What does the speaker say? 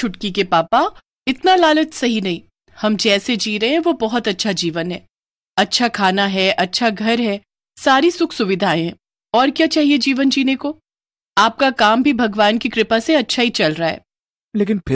छुटकी के पापा इतना लालच सही नहीं हम जैसे जी रहे हैं वो बहुत अच्छा जीवन है अच्छा खाना है अच्छा घर है सारी सुख सुविधाएं हैं और क्या चाहिए जीवन जीने को आपका काम भी भगवान की कृपा से अच्छा ही चल रहा है लेकिन फिर